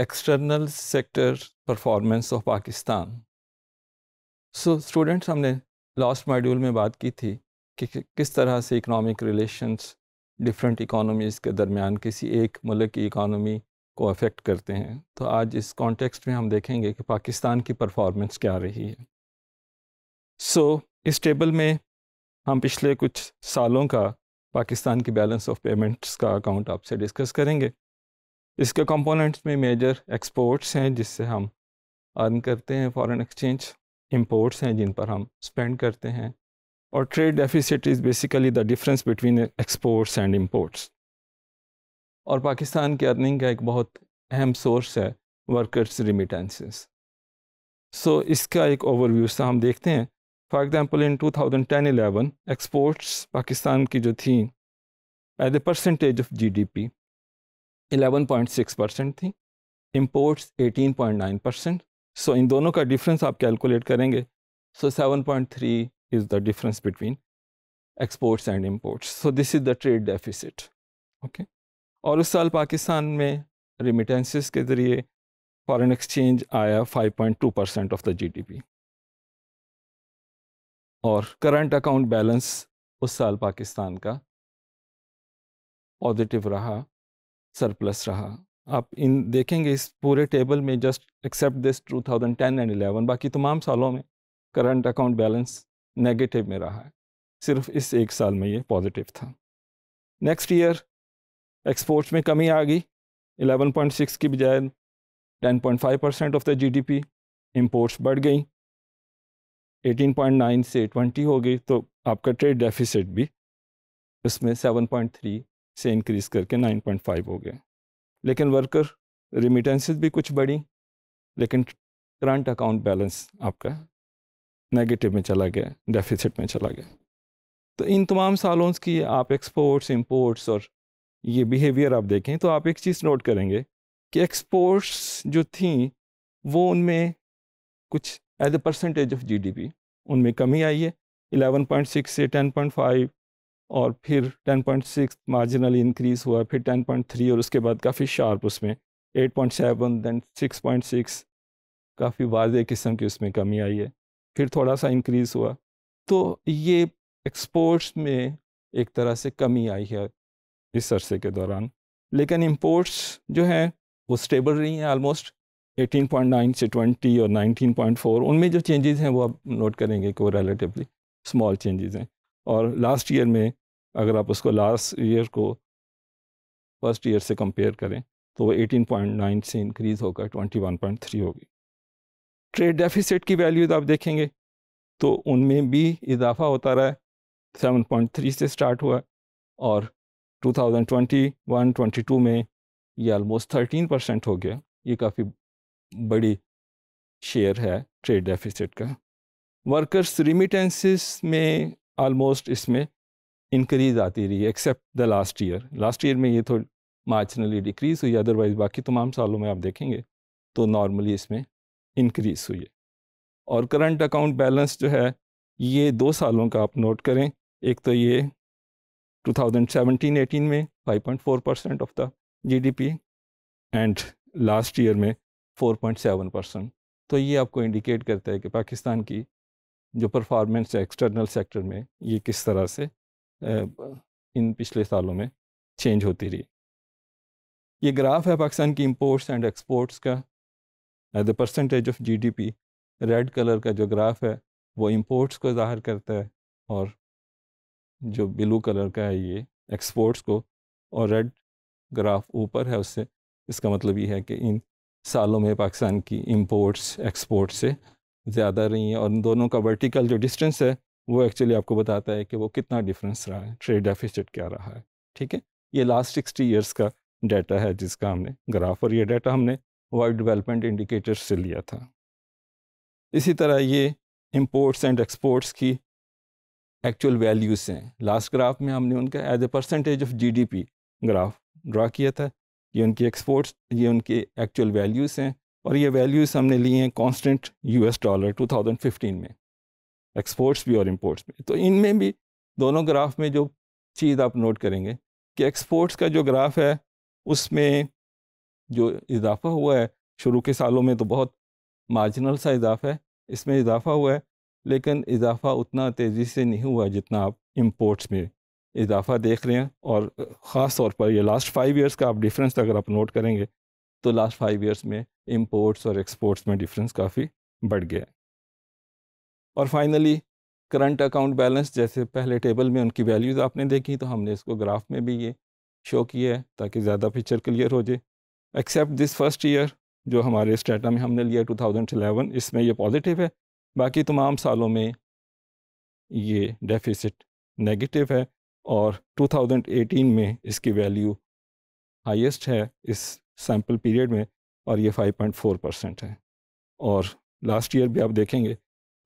external sector performance of Pakistan so students हमने last module में बात की थी कि किस तरह से इकोनॉमिक रिलेशंस डिफरेंट इकोनॉमीज़ के दरमियान किसी एक मुल्क की इकोनॉमी को अफेक्ट करते हैं तो आज इस कॉन्टेक्स्ट में हम देखेंगे कि पाकिस्तान की परफॉर्मेंस क्या रही है सो so, इस टेबल में हम पिछले कुछ सालों का पाकिस्तान की बैलेंस ऑफ पेमेंट्स का अकाउंट आपसे डिस्कस करेंगे इसके कंपोनेंट्स में मेजर एक्सपोर्ट्स हैं जिससे हम अर्न करते हैं फॉरेन एक्सचेंज इंपोर्ट्स हैं जिन पर हम स्पेंड करते हैं और trade deficit is basically the difference between exports and imports और पाकिस्तान की अर्निंग का एक बहुत अहम सोर्स है वर्कर्स रिमिटेंसेस सो इसका एक ओवरव्यू सा हम देखते हैं for example in 2010-11 exports Pakistan की जो थी as a percentage of GDP 11.6 percent थी इम्पोर्ट्स 18.9 परसेंट सो इन दोनों का डिफरेंस आप कैलकुलेट करेंगे so 7.3 is the difference between exports and imports so this is the trade deficit okay और उस साल पाकिस्तान में रिमिटेंसेस के ज़रिए फॉरेन एक्सचेंज आया 5.2 परसेंट ऑफ द जीडीपी और करंट अकाउंट बैलेंस उस साल पाकिस्तान का पॉजिटिव रहा सरप्लस रहा आप इन देखेंगे इस पूरे टेबल में जस्ट एक्सेप्ट दिस 2010 एंड 11 बाकी तमाम सालों में करंट अकाउंट बैलेंस नेगेटिव में रहा है सिर्फ इस एक साल में ये पॉजिटिव था नेक्स्ट ईयर एक्सपोर्ट्स में कमी आ गई 11.6 की बजाय 10.5 percent of the GDP imports बढ़ गई 18.9 से 20 हो गई तो आपका ट्रेड डेफिसिट भी उसमें सेवन से इंक्रीज़ करके 9.5 हो गए लेकिन वर्कर रिमिटेंसेस भी कुछ बढ़ी लेकिन करंट अकाउंट बैलेंस आपका नेगेटिव में चला गया डेफिसिट में चला गया तो इन तमाम सालों की आप एक्सपोर्ट्स इम्पोर्ट्स और ये बिहेवियर आप देखें तो आप एक चीज़ नोट करेंगे कि एक्सपोर्ट्स जो थी वो उनमें कुछ as a percentage of GDP उनमें कमी आई है 11.6 से 10.5 और फिर 10.6 मार्जिनली इंक्रीज़ हुआ फिर 10.3 और उसके बाद काफ़ी शार्प उसमें 8.7 देन 6.6 काफ़ी वाज किस्म की उसमें कमी आई है फिर थोड़ा सा इंक्रीज़ हुआ तो ये एक्सपोर्ट्स में एक तरह से कमी आई है इस अरसे के दौरान लेकिन इम्पोर्ट्स जो हैं वो स्टेबल रही हैं आलमोस्ट 18.9 से 20 और 19.4 उनमें जो चेंजेस हैं वो आप नोट करेंगे कि वो रिलेटिवली स्मॉल चेंजेस हैं और लास्ट ईयर में अगर आप उसको लास्ट ईयर को फर्स्ट ईयर से कंपेयर करें तो वो 18.9 से इंक्रीज़ होकर 21.3 होगी ट्रेड डेफिसिट की वैल्यूज आप देखेंगे तो उनमें भी इजाफा होता रहा है थ्री से स्टार्ट हुआ और 2021-22 में ये आलमोस्ट 13 परसेंट हो गया ये काफ़ी बड़ी शेयर है ट्रेड डेफिसिट का वर्कर्स रिमिटेंसेस में ऑलमोस्ट इसमें इंक्रीज आती रही except the last year last year में ये थोड़ी मार्जिनली डिक्रीज़ हुई अदरवाइज़ बाकी तमाम सालों में आप देखेंगे तो नॉर्मली इसमें इंक्रीज़ हुई है और करंट अकाउंट बैलेंस जो है ये दो सालों का आप नोट करें एक तो ये 2017-18 में 5.4 percent of the GDP and last year में 4.7 परसेंट तो ये आपको इंडिकेट करता है कि पाकिस्तान की जो परफॉर्मेंस है एक्सटर्नल सेक्टर में ये किस तरह से इन पिछले सालों में चेंज होती रही ये ग्राफ है पाकिस्तान की इंपोर्ट्स एंड एक्सपोर्ट्स का as the percentage of GDP red colour का जो ग्राफ है वो इंपोर्ट्स को ज़ाहिर करता है और जो ब्लू कलर का है ये एक्सपोर्ट्स को और रेड ग्राफ ऊपर है उससे इसका मतलब ये है कि इन सालों में पाकिस्तान की इंपोर्ट्स एक्सपोर्ट से ज़्यादा रही हैं और इन दोनों का वर्टिकल जो डिस्टेंस है वो एक्चुअली आपको बताता है कि वो कितना डिफरेंस रहा है ट्रेड डेफिसिट क्या रहा है ठीक है ये लास्ट सिक्सटी ईयर्स का डाटा है जिसका हमने ग्राफ और ये डाटा हमने वर्ल्ड डेवलपमेंट इंडिकेटर्स से लिया था इसी तरह ये इम्पोर्ट्स एंड एक्सपोर्ट्स की एक्चुअल वैल्यूज़ हैं लास्ट ग्राफ में हमने उनका as a percentage of GDP graph draw किया था ये उनकी एक्सपोर्ट्स ये उनके एक्चुअल वैल्यूज़ हैं और ये वैल्यूज हमने लिए हैं कांस्टेंट यूएस डॉलर 2015 में एक्सपोर्ट्स भी और इम्पोर्ट्स भी तो इनमें भी दोनों ग्राफ में जो चीज़ आप नोट करेंगे कि एक्सपोर्ट्स का जो ग्राफ है उसमें जो इजाफा हुआ है शुरू के सालों में तो बहुत मार्जिनल सा इजाफा है इसमें इजाफा हुआ है लेकिन इजाफा उतना तेज़ी से नहीं हुआ जितना आप इम्पोर्ट्स में इजाफा देख रहे हैं और ख़ास तौर पर ये लास्ट फाइव इयर्स का आप डिफरेंस अगर आप नोट करेंगे तो लास्ट फाइव ईयर्स में इम्पोर्ट्स और एक्सपोर्ट्स में डिफरेंस काफ़ी बढ़ गया और फाइनली करंट अकाउंट बैलेंस जैसे पहले टेबल में उनकी वैल्यूज़ आपने देखी तो हमने इसको ग्राफ में भी ये शो किया है ताकि ज़्यादा पिक्चर क्लियर हो जाए एक्सेप्ट दिस फर्स्ट ईयर जो हमारे स्टेटा में हमने लिया 2011 इसमें ये पॉजिटिव है बाकी तमाम सालों में ये डेफिसिट नेगेटिव है और 2018 में इसकी वैल्यू हाईएस्ट है इस सैम्पल पीरियड में और ये 5.4 परसेंट है और लास्ट ईयर भी आप देखेंगे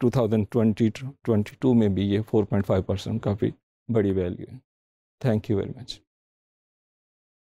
2020 22 में भी ये 4.5 परसेंट काफ़ी बड़ी वैल्यू है थैंक यू वेरी मच